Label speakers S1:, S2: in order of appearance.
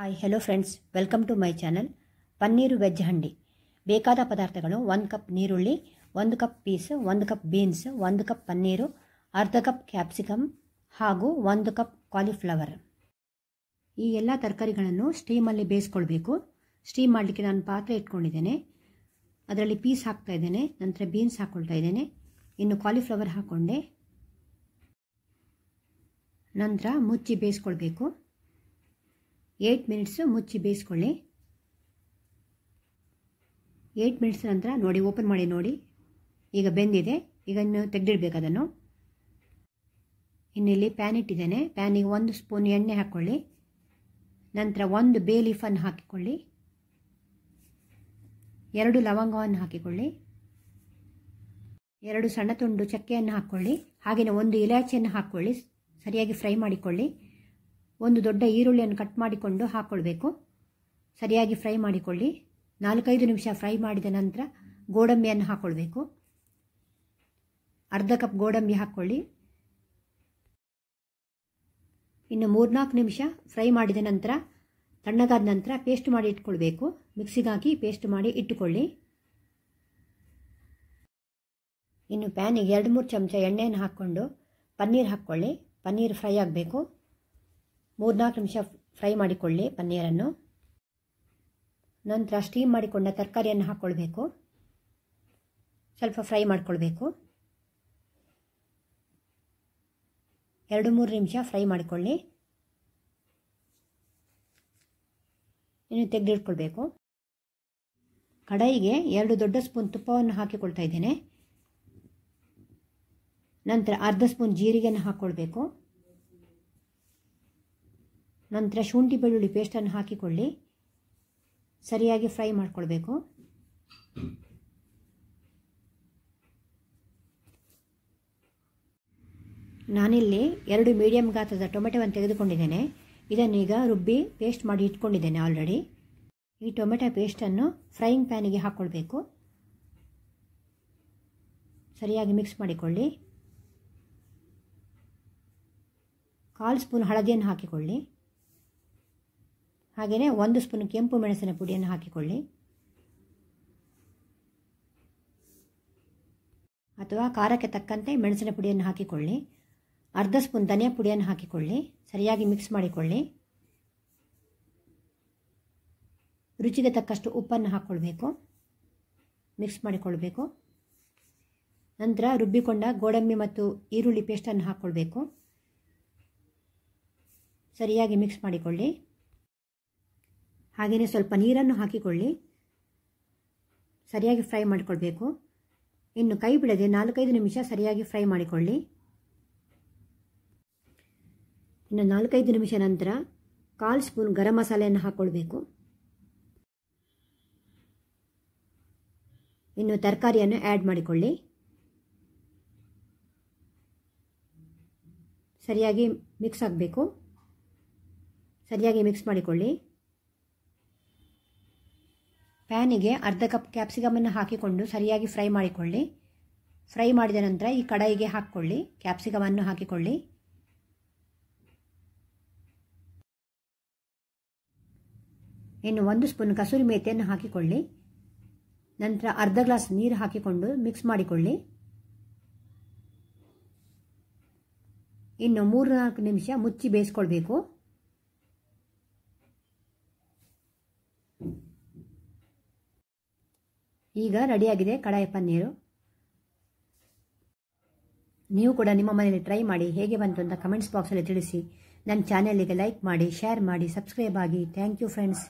S1: hi hello friends welcome to my channel paneer veg handi ಬೇಕಾದ ಪದಾರ್ಥಗಳು ಒಂದು ಕಪ್ ನೀರುಳ್ಳಿ ಒಂದು ಕಪ್ ಪೀಸ್ ಒಂದು ಕಪ್ ಬೀನ್ಸ್ ಒಂದು ಕಪ್ ಪನ್ನೀರು ಅರ್ಧ ಕಪ್ ಕ್ಯಾಪ್ಸಿಕಮ್ ಹಾಗೂ ಒಂದು ಕಪ್ ಕಾಲಿಫ್ಲವರ್ ಈ ಎಲ್ಲ ತರಕಾರಿಗಳನ್ನು ಸ್ಟೀಮಲ್ಲಿ ಬೇಯಿಸ್ಕೊಳ್ಬೇಕು ಸ್ಟೀಮ್ ಮಾಡಲಿಕ್ಕೆ ನಾನು ಪಾತ್ರೆ ಇಟ್ಕೊಂಡಿದ್ದೇನೆ ಅದರಲ್ಲಿ ಪೀಸ್ ಹಾಕ್ತಾ ಇದ್ದೇನೆ ನಂತರ ಬೀನ್ಸ್ ಹಾಕ್ಕೊಳ್ತಾ ಇದ್ದೇನೆ ಇನ್ನು ಕಾಲಿಫ್ಲವರ್ ಹಾಕ್ಕೊಂಡೆ ನಂತರ ಮುಚ್ಚಿ ಬೇಯಿಸ್ಕೊಳ್ಬೇಕು ಏಯ್ಟ್ ಮಿನಿಟ್ಸು ಮುಚ್ಚಿ ಬೇಯಿಸ್ಕೊಳ್ಳಿ ಏಯ್ಟ್ ಮಿನಿಟ್ಸ್ ನಂತರ ನೋಡಿ ಓಪನ್ ಮಾಡಿ ನೋಡಿ ಈಗ ಬೆಂದಿದೆ ಈಗ ಇನ್ನು ತೆಗೆದಿಡ್ಬೇಕು ಅದನ್ನು ಇನ್ನಿಲ್ಲಿ ಪ್ಯಾನ್ ಇಟ್ಟಿದ್ದೇನೆ ಪ್ಯಾನಿಗೆ ಒಂದು ಸ್ಪೂನ್ ಎಣ್ಣೆ ಹಾಕ್ಕೊಳ್ಳಿ ನಂತರ ಒಂದು ಬೇ ಲೀಫನ್ನು ಹಾಕಿಕೊಳ್ಳಿ ಎರಡು ಲವಂಗವನ್ನು ಹಾಕಿಕೊಳ್ಳಿ ಎರಡು ಸಣ್ಣ ತುಂಡು ಚಕ್ಕೆಯನ್ನು ಹಾಕ್ಕೊಳ್ಳಿ ಹಾಗೆಯೇ ಒಂದು ಇಲಾಚಿಯನ್ನು ಹಾಕ್ಕೊಳ್ಳಿ ಸರಿಯಾಗಿ ಫ್ರೈ ಮಾಡಿಕೊಳ್ಳಿ ಒಂದು ದೊಡ್ಡ ಈರುಳ್ಳಿಯನ್ನು ಕಟ್ ಮಾಡಿಕೊಂಡು ಹಾಕ್ಕೊಳ್ಬೇಕು ಸರಿಯಾಗಿ ಫ್ರೈ ಮಾಡಿಕೊಳ್ಳಿ ನಾಲ್ಕೈದು ನಿಮಿಷ ಫ್ರೈ ಮಾಡಿದ ನಂತರ ಗೋಡಂಬಿಯನ್ನು ಹಾಕ್ಕೊಳ್ಬೇಕು ಅರ್ಧ ಕಪ್ ಗೋಡಂಬಿ ಹಾಕ್ಕೊಳ್ಳಿ ಇನ್ನು ಮೂರ್ನಾಲ್ಕು ನಿಮಿಷ ಫ್ರೈ ಮಾಡಿದ ನಂತರ ತಣ್ಣಗಾದ ನಂತರ ಪೇಸ್ಟ್ ಮಾಡಿ ಇಟ್ಕೊಳ್ಬೇಕು ಮಿಕ್ಸಿಗಾಕಿ ಪೇಸ್ಟ್ ಮಾಡಿ ಇಟ್ಟುಕೊಳ್ಳಿ ಇನ್ನು ಪ್ಯಾನಿಗೆ ಎರಡು ಮೂರು ಚಮಚ ಎಣ್ಣೆಯನ್ನು ಹಾಕ್ಕೊಂಡು ಪನ್ನೀರ್ ಹಾಕ್ಕೊಳ್ಳಿ ಪನ್ನೀರ್ ಫ್ರೈ ಆಗಬೇಕು ಮೂರ್ನಾಲ್ಕು ನಿಮಿಷ ಫ್ರೈ ಮಾಡಿಕೊಳ್ಳಿ ಪನ್ನೀರನ್ನು ನಂತರ ಸ್ಟೀಮ್ ಮಾಡಿಕೊಂಡ ತರಕಾರಿಯನ್ನು ಹಾಕ್ಕೊಳ್ಬೇಕು ಸ್ವಲ್ಪ ಫ್ರೈ ಮಾಡಿಕೊಳ್ಬೇಕು ಎರಡು ಮೂರು ನಿಮಿಷ ಫ್ರೈ ಮಾಡಿಕೊಳ್ಳಿ ಇನ್ನು ತೆಗೆದಿಟ್ಕೊಳ್ಬೇಕು ಕಡಾಯಿಗೆ ಎರಡು ದೊಡ್ಡ ಸ್ಪೂನ್ ತುಪ್ಪವನ್ನು ಹಾಕಿಕೊಳ್ತಾ ಇದ್ದೇನೆ ನಂತರ ಅರ್ಧ ಸ್ಪೂನ್ ಜೀರಿಗೆಯನ್ನು ಹಾಕ್ಕೊಳ್ಬೇಕು ನಂತರ ಶುಂಠಿ ಬೆಳ್ಳುಳ್ಳಿ ಪೇಸ್ಟನ್ನು ಹಾಕಿಕೊಳ್ಳಿ ಸರಿಯಾಗಿ ಫ್ರೈ ಮಾಡಿಕೊಳ್ಬೇಕು ನಾನಿಲ್ಲಿ ಎರಡು ಮೀಡಿಯಂ ಗಾತ್ರದ ಟೊಮೆಟೊವನ್ನು ತೆಗೆದುಕೊಂಡಿದ್ದೇನೆ ಇದನ್ನೀಗ ರುಬ್ಬಿ ಪೇಸ್ಟ್ ಮಾಡಿ ಇಟ್ಕೊಂಡಿದ್ದೇನೆ ಆಲ್ರೆಡಿ ಈ ಟೊಮೆಟೊ ಪೇಸ್ಟನ್ನು ಫ್ರೈಯಿಂಗ್ ಪ್ಯಾನಿಗೆ ಹಾಕ್ಕೊಳ್ಬೇಕು ಸರಿಯಾಗಿ ಮಿಕ್ಸ್ ಮಾಡಿಕೊಳ್ಳಿ ಕಾಲು ಸ್ಪೂನ್ ಹಳದಿಯನ್ನು ಹಾಕಿಕೊಳ್ಳಿ ಹಾಗೆಯೇ ಒಂದು ಸ್ಪೂನ್ ಕೆಂಪು ಮೆಣಸಿನ ಪುಡಿಯನ್ನು ಹಾಕಿಕೊಳ್ಳಿ ಅಥವಾ ಖಾರಕ್ಕೆ ತಕ್ಕಂತೆ ಮೆಣಸಿನ ಪುಡಿಯನ್ನು ಹಾಕಿಕೊಳ್ಳಿ ಅರ್ಧ ಸ್ಪೂನ್ ಧನಿಯಾ ಪುಡಿಯನ್ನು ಹಾಕಿಕೊಳ್ಳಿ ಸರಿಯಾಗಿ ಮಿಕ್ಸ್ ಮಾಡಿಕೊಳ್ಳಿ ರುಚಿಗೆ ತಕ್ಕಷ್ಟು ಉಪ್ಪನ್ನು ಹಾಕ್ಕೊಳ್ಬೇಕು ಮಿಕ್ಸ್ ಮಾಡಿಕೊಳ್ಬೇಕು ನಂತರ ರುಬ್ಬಿಕೊಂಡ ಗೋಡಂಬಿ ಮತ್ತು ಈರುಳ್ಳಿ ಪೇಸ್ಟನ್ನು ಹಾಕ್ಕೊಳ್ಬೇಕು ಸರಿಯಾಗಿ ಮಿಕ್ಸ್ ಮಾಡಿಕೊಳ್ಳಿ ಹಾಗೆಯೇ ಸ್ವಲ್ಪ ನೀರನ್ನು ಹಾಕಿಕೊಳ್ಳಿ ಸರಿಯಾಗಿ ಫ್ರೈ ಮಾಡಿಕೊಳ್ಬೇಕು ಇನ್ನು ಕೈ ಬಿಡದೆ ನಾಲ್ಕೈದು ನಿಮಿಷ ಸರಿಯಾಗಿ ಫ್ರೈ ಮಾಡಿಕೊಳ್ಳಿ ಇನ್ನು ನಾಲ್ಕೈದು ನಿಮಿಷ ನಂತರ ಕಾಲು ಸ್ಪೂನ್ ಗರಂ ಮಸಾಲೆಯನ್ನು ಹಾಕ್ಕೊಳ್ಬೇಕು ಇನ್ನು ತರಕಾರಿಯನ್ನು ಆ್ಯಡ್ ಮಾಡಿಕೊಳ್ಳಿ ಸರಿಯಾಗಿ ಮಿಕ್ಸ್ ಆಗಬೇಕು ಸರಿಯಾಗಿ ಮಿಕ್ಸ್ ಮಾಡಿಕೊಳ್ಳಿ ಪ್ಯಾನಿಗೆ ಅರ್ಧ ಕಪ್ ಕ್ಯಾಪ್ಸಿಕಮನ್ನು ಹಾಕಿಕೊಂಡು ಸರಿಯಾಗಿ ಫ್ರೈ ಮಾಡಿಕೊಳ್ಳಿ ಫ್ರೈ ಮಾಡಿದ ನಂತರ ಈ ಕಡಾಯಿಗೆ ಹಾಕ್ಕೊಳ್ಳಿ ಕ್ಯಾಪ್ಸಿಕಮನ್ನು ಹಾಕಿಕೊಳ್ಳಿ ಇನ್ನು ಒಂದು ಸ್ಪೂನ್ ಕಸೂರಿ ಮೇತೆಯನ್ನು ಹಾಕಿಕೊಳ್ಳಿ ನಂತರ ಅರ್ಧ ಗ್ಲಾಸ್ ನೀರು ಹಾಕಿಕೊಂಡು ಮಿಕ್ಸ್ ಮಾಡಿಕೊಳ್ಳಿ ಇನ್ನು ಮೂರು ನಾಲ್ಕು ನಿಮಿಷ ಮುಚ್ಚಿ ಬೇಯಿಸ್ಕೊಳ್ಬೇಕು ಈಗ ರೆಡಿಯಾಗಿದೆ ಕಡಾಯಿ ಪನ್ನೀರು ನೀವು ಕೂಡ ನಿಮ್ಮ ಮನೆಯಲ್ಲಿ ಟ್ರೈ ಮಾಡಿ ಹೇಗೆ ಬಂತು ಅಂತ ಕಮೆಂಟ್ಸ್ ಬಾಕ್ಸಲ್ಲಿ ತಿಳಿಸಿ ನನ್ನ ಚಾನೆಲ್ಗೆ ಲೈಕ್ ಮಾಡಿ ಶೇರ್ ಮಾಡಿ ಸಬ್ಸ್ಕ್ರೈಬ್ ಆಗಿ ಥ್ಯಾಂಕ್ ಯು ಫ್ರೆಂಡ್ಸ್